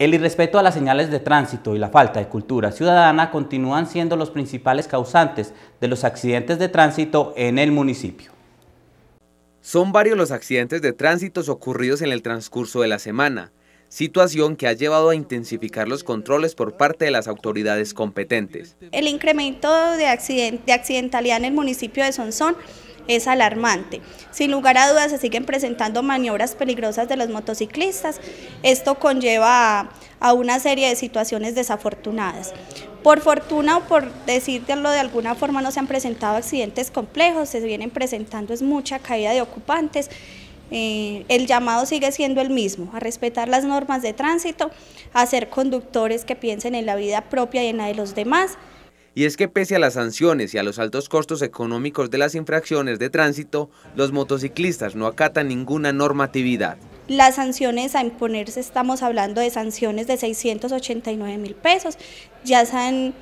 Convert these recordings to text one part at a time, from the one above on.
El irrespeto a las señales de tránsito y la falta de cultura ciudadana continúan siendo los principales causantes de los accidentes de tránsito en el municipio. Son varios los accidentes de tránsito ocurridos en el transcurso de la semana, situación que ha llevado a intensificar los controles por parte de las autoridades competentes. El incremento de, de accidentalidad en el municipio de Sonsón es alarmante. Sin lugar a dudas se siguen presentando maniobras peligrosas de los motociclistas. Esto conlleva a, una serie de situaciones desafortunadas. Por fortuna o por decirlo de alguna forma no se han presentado accidentes complejos, se vienen presentando es mucha caída de ocupantes. Eh, el llamado sigue siendo el mismo, a respetar las normas de tránsito, a ser conductores que piensen en la vida propia y en la de los demás, y es que pese a las sanciones y a los altos costos económicos de las infracciones de tránsito, los motociclistas no acatan ninguna normatividad. Las sanciones a imponerse, estamos hablando de sanciones de 689 mil pesos, ya se han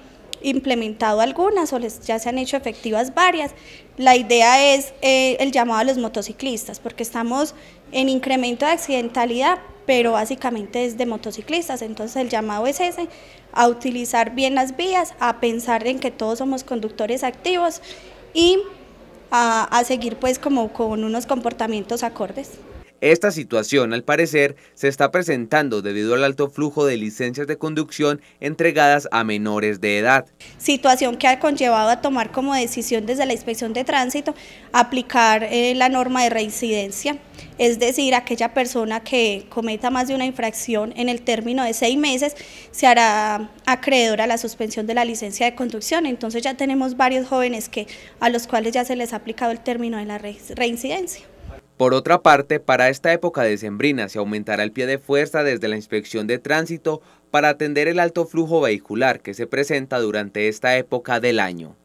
implementado algunas o les, ya se han hecho efectivas varias. La idea es eh, el llamado a los motociclistas, porque estamos en incremento de accidentalidad, pero básicamente es de motociclistas, entonces el llamado es ese, a utilizar bien las vías, a pensar en que todos somos conductores activos y a, a seguir pues como con unos comportamientos acordes. Esta situación, al parecer, se está presentando debido al alto flujo de licencias de conducción entregadas a menores de edad. Situación que ha conllevado a tomar como decisión desde la Inspección de Tránsito aplicar eh, la norma de reincidencia, es decir, aquella persona que cometa más de una infracción en el término de seis meses se hará acreedora a la suspensión de la licencia de conducción. Entonces ya tenemos varios jóvenes que, a los cuales ya se les ha aplicado el término de la reincidencia. Por otra parte, para esta época de Sembrina se aumentará el pie de fuerza desde la inspección de tránsito para atender el alto flujo vehicular que se presenta durante esta época del año.